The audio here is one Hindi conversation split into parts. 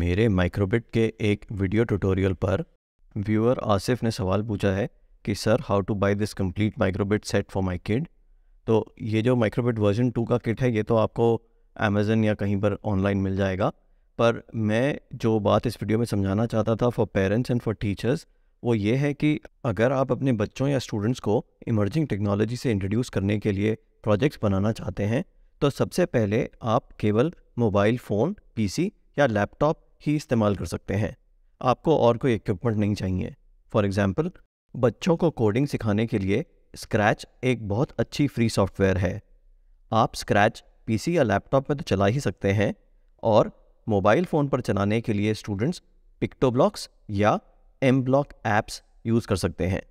मेरे माइक्रोबिट के एक वीडियो ट्यूटोरियल पर व्यूअर आसिफ ने सवाल पूछा है कि sir how to buy this complete microbit set for my kid तो ये जो माइक्रोबिट वर्जन टू का किट है ये तो आपको अमेज़न या कहीं पर ऑनलाइन मिल जाएगा पर मैं जो बात इस वीडियो में समझाना चाहता था for parents and for teachers वो ये है कि अगर आप अपने बच्चों या स्टूडेंट्स को इमर्जिंग टेक्नोलॉजी से इंट्रोड्यूस करने के लिए प्रोजेक्ट्स बनाना चाहते हैं तो सबसे पहले आप केवल मोबाइल फ़ोन पीसी या लैपटॉप ही इस्तेमाल कर सकते हैं आपको और कोई इक्विपमेंट नहीं चाहिए फॉर एग्ज़ाम्पल बच्चों को कोडिंग सिखाने के लिए स्क्रैच एक बहुत अच्छी फ्री सॉफ्टवेयर है आप स्क्रैच पीसी या लैपटॉप में तो चला ही सकते हैं और मोबाइल फ़ोन पर चलाने के लिए स्टूडेंट्स पिक्टो ब्लॉक्स या एम ब्लॉक ऐप्स यूज़ कर सकते हैं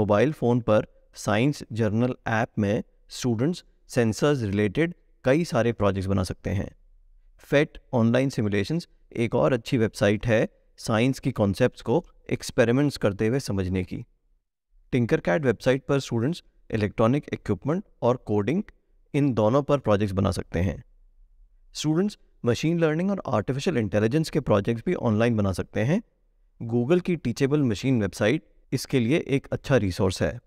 मोबाइल फ़ोन पर साइंस जर्नल ऐप में स्टूडेंट्स सेंसर्स रिलेटेड कई सारे प्रोजेक्ट्स बना सकते हैं फेट ऑनलाइन सिमुलेशन एक और अच्छी वेबसाइट है साइंस की कॉन्सेप्ट्स को एक्सपेरिमेंट्स करते हुए समझने की टिंकर कैट वेबसाइट पर स्टूडेंट्स इलेक्ट्रॉनिक इक्विपमेंट और कोडिंग इन दोनों पर प्रोजेक्ट्स बना सकते हैं स्टूडेंट्स मशीन लर्निंग और आर्टिफिशियल इंटेलिजेंस के प्रोजेक्ट्स भी ऑनलाइन बना सकते हैं गूगल की टीचेबल मशीन वेबसाइट इसके लिए एक अच्छा रिसोर्स है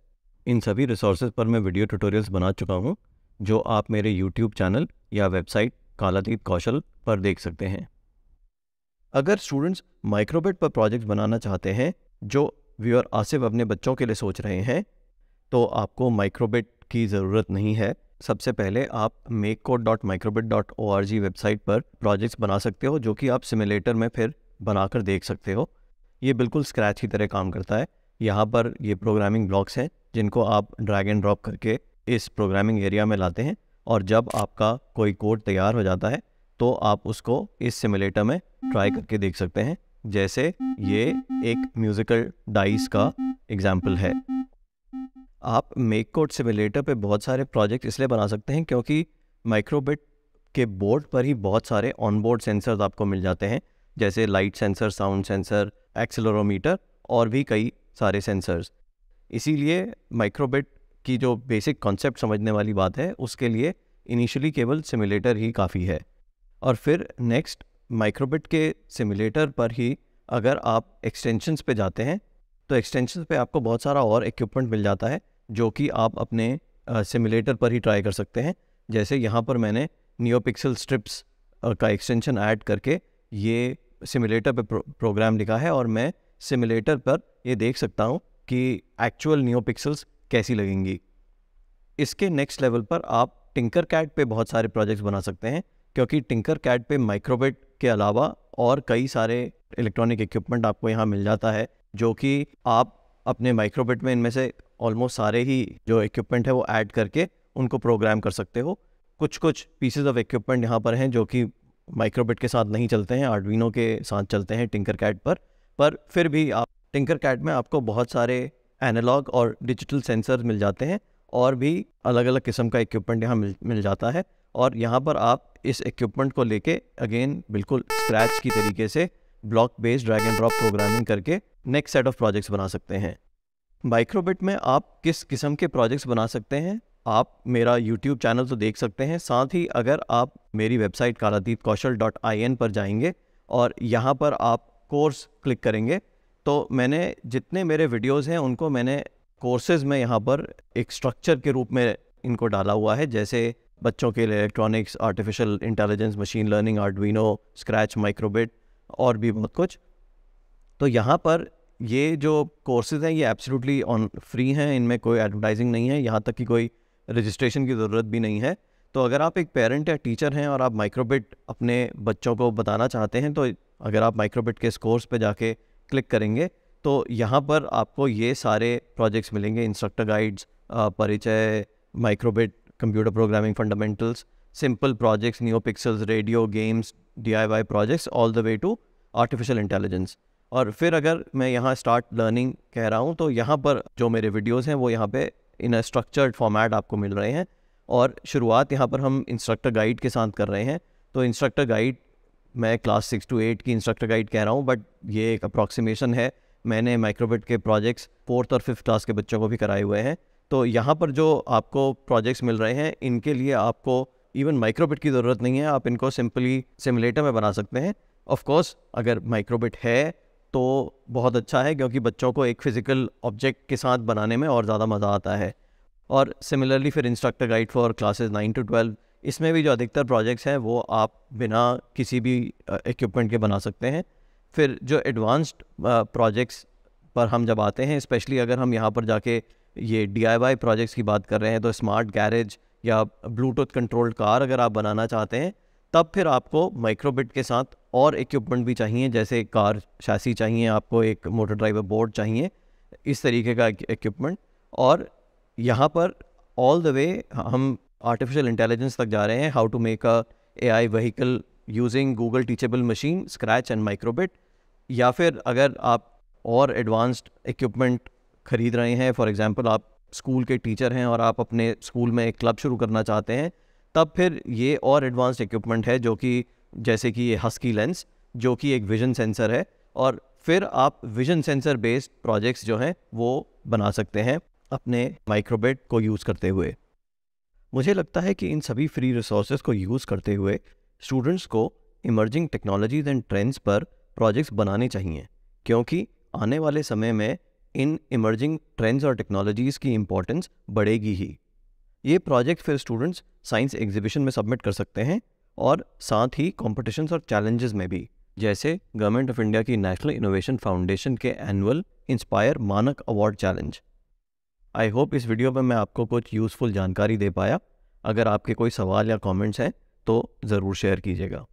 इन सभी रिसोर्सेज पर मैं वीडियो ट्यूटोरियल्स बना चुका हूँ जो आप मेरे यूट्यूब चैनल या वेबसाइट कालातीत कौशल पर देख सकते हैं अगर स्टूडेंट्स माइक्रोबिट पर प्रोजेक्ट बनाना चाहते हैं जो व्यूअर आसिफ अपने बच्चों के लिए सोच रहे हैं तो आपको माइक्रोबिट की ज़रूरत नहीं है सबसे पहले आप make code dot microbit dot O R G website पर प्रोजेक्ट्स बना सकते हो जो कि आप सिमुलेटर में फिर बनाकर देख सकते हो ये बिल्कुल स्क्रैच की तरह काम करता है यहाँ पर ये प्रोग्रामिंग ब्लॉक्स हैं जिनको आप ड्रैग एंड ड्रॉप करके इस प्रोग्रामिंग एरिया में लाते हैं और जब आपका कोई कोड तैयार हो जाता है तो आप उसको इस सिमुलेटर में ट्राई करके देख सकते हैं जैसे ये एक म्यूज़िकल डाइस का एग्जाम्पल है आप मेक कोड सिमुलेटर पे बहुत सारे प्रोजेक्ट इसलिए बना सकते हैं क्योंकि माइक्रोबिट के बोर्ड पर ही बहुत सारे ऑन बोर्ड सेंसर्स आपको मिल जाते हैं जैसे light sensor sound sensor accelerometer और भी कई सारे सेंसर्स इसीलिए माइक्रोबिट की जो बेसिक कॉन्सेप्ट समझने वाली बात है उसके लिए इनिशियली केवल सिमुलेटर ही काफ़ी है और फिर नेक्स्ट माइक्रोबिट के सिमुलेटर पर ही अगर आप एक्सटेंशंस पे जाते हैं तो एक्सटेंशंस पे आपको बहुत सारा और इक्विपमेंट मिल जाता है जो कि आप अपने सिमुलेटर पर ही ट्राई कर सकते हैं जैसे यहाँ पर मैंने नियोपिक्सल स्ट्रिप्स का एक्सटेंशन ऐड करके ये सिमुलेटर पे प्रो, प्रोग्राम लिखा है और मैं सिमुलेटर पर ये देख सकता हूँ कि एक्चुअल नियोपिक्सल्स कैसी लगेंगी इसके नेक्स्ट लेवल पर आप टिंकर कैट पे बहुत सारे प्रोजेक्ट्स बना सकते हैं क्योंकि टिंकर कैट पे माइक्रोबेट के अलावा और कई सारे इलेक्ट्रॉनिक इक्विपमेंट आपको यहाँ मिल जाता है जो कि आप अपने माइक्रोबेट में इनमें से ऑलमोस्ट सारे ही जो इक्विपमेंट है वो ऐड करके उनको प्रोग्राम कर सकते हो कुछ कुछ पीसेज ऑफ इक्विपमेंट यहाँ पर हैं जो कि माइक्रोबिट के साथ नहीं चलते हैं आर्डविनो के साथ चलते हैं टिंकर कैट पर पर फिर भी आप टिंकर कैट में आपको बहुत सारे एनालॉग और डिजिटल सेंसर मिल जाते हैं और भी अलग अलग किस्म का इक्विपमेंट यहाँ मिल मिल जाता है और यहाँ पर आप इस इक्विपमेंट को लेके अगेन बिल्कुल स्क्रैच की तरीके से block based drag and drop programming करके नेक्स्ट सेट ऑफ प्रोजेक्ट्स बना सकते हैं माइक्रोबिट में आप किस किस्म के प्रोजेक्ट्स बना सकते हैं आप मेरा यूट्यूब चैनल तो देख सकते हैं साथ ही अगर आप मेरी website Kaladeep Kaushal dot I N पर जाएंगे और यहाँ पर आप कोर्स क्लिक करेंगे तो मैंने जितने मेरे वीडियोस हैं उनको मैंने कोर्सेज में यहाँ पर एक स्ट्रक्चर के रूप में इनको डाला हुआ है जैसे बच्चों के लिए electronics artificial intelligence machine learning Arduino Scratch microbit और भी बहुत कुछ तो यहाँ पर ये जो कोर्सेज हैं ये एब्सोल्युटली ऑन फ्री हैं इनमें कोई एडवर्टाइजिंग नहीं है यहाँ तक कि कोई रजिस्ट्रेशन की ज़रूरत भी नहीं है तो अगर आप एक पेरेंट या टीचर हैं और आप माइक्रोबिट अपने बच्चों को बताना चाहते हैं तो अगर आप माइक्रोबिट के इस कोर्स पर जाके क्लिक करेंगे तो यहाँ पर आपको ये सारे प्रोजेक्ट्स मिलेंगे इंस्ट्रक्टर गाइड्स परिचय microbit computer programming fundamentals simple projects new pixels radio games D projects all the way to artificial intelligence और फिर अगर मैं यहाँ स्टार्ट लर्निंग कह रहा हूँ तो यहाँ पर जो मेरे वीडियोज़ हैं वो यहाँ पे इन स्ट्रक्चर्ड फॉर्मेट आपको मिल रहे हैं और शुरुआत यहाँ पर हम इंस्ट्रक्टर गाइड के साथ कर रहे हैं तो इंस्ट्रक्टर गाइड मैं क्लास सिक्स टू एट की इंस्ट्रक्टर गाइड कह रहा हूँ बट ये एक अप्रॉक्सीमेशन है मैंने माइक्रोबिट के प्रोजेक्ट्स फोर्थ और फिफ्थ क्लास के बच्चों को भी कराए हुए हैं तो यहाँ पर जो आपको प्रोजेक्ट्स मिल रहे हैं इनके लिए आपको इवन माइक्रोबिट की ज़रूरत नहीं है आप इनको सिंपली सिमुलेटर में बना सकते हैं ऑफकोर्स अगर माइक्रोबिट है तो बहुत अच्छा है क्योंकि बच्चों को एक फ़िज़िकल ऑब्जेक्ट के साथ बनाने में और ज़्यादा मज़ा आता है और सिमिलरली फिर instructor guide for classes nine to twelve इसमें भी जो अधिकतर प्रोजेक्ट्स हैं वो आप बिना किसी भी इक्विपमेंट के बना सकते हैं फिर जो एडवांस्ड प्रोजेक्ट्स पर हम जब आते हैं स्पेशली अगर हम यहाँ पर जाके ये डी प्रोजेक्ट्स की बात कर रहे हैं तो स्मार्ट गैरेज या ब्लूटूथ कंट्रोल्ड कार अगर आप बनाना चाहते हैं तब फिर आपको माइक्रोबिट के साथ और इक्विपमेंट भी चाहिए जैसे कार शासी चाहिए आपको एक मोटर ड्राइवर बोर्ड चाहिए इस तरीके का इक्विपमेंट और यहाँ पर ऑल द वे हम आर्टिफिशियल इंटेलिजेंस तक जा रहे हैं how to make a A I vehicle using Google Teachable Machine Scratch and microbit या फिर अगर आप और एडवांस्ड इक्विपमेंट ख़रीद रहे हैं फॉर एग्ज़ाम्पल आप स्कूल के टीचर हैं और आप अपने स्कूल में एक क्लब शुरू करना चाहते हैं तब फिर ये और एडवांस्ड इक्विपमेंट है जो कि जैसे कि ये हस्की लेंस जो कि एक विजन सेंसर है और फिर आप विजन सेंसर बेस्ड प्रोजेक्ट्स जो हैं वो बना सकते हैं अपने माइक्रोबेट को यूज़ करते हुए मुझे लगता है कि इन सभी फ्री रिसोर्सेज को यूज़ करते हुए स्टूडेंट्स को इमर्जिंग टेक्नोलॉजीज एंड ट्रेंड्स पर प्रोजेक्ट्स बनाने चाहिए क्योंकि आने वाले समय में इन इमर्जिंग ट्रेंड्स और टेक्नोलॉजीज़ की इम्पोर्टेंस बढ़ेगी ही ये प्रोजेक्ट फिर स्टूडेंट्स साइंस एग्जीबिशन में सबमिट कर सकते हैं और साथ ही कॉम्पिटिशन्स और चैलेंजेस में भी जैसे गवर्नमेंट ऑफ इंडिया की नेशनल इनोवेशन फाउंडेशन के annual Inspire Manak award challenge I hope इस वीडियो में मैं आपको कुछ यूज़फुल जानकारी दे पाया अगर आपके कोई सवाल या कमेंट्स हैं तो ज़रूर शेयर कीजिएगा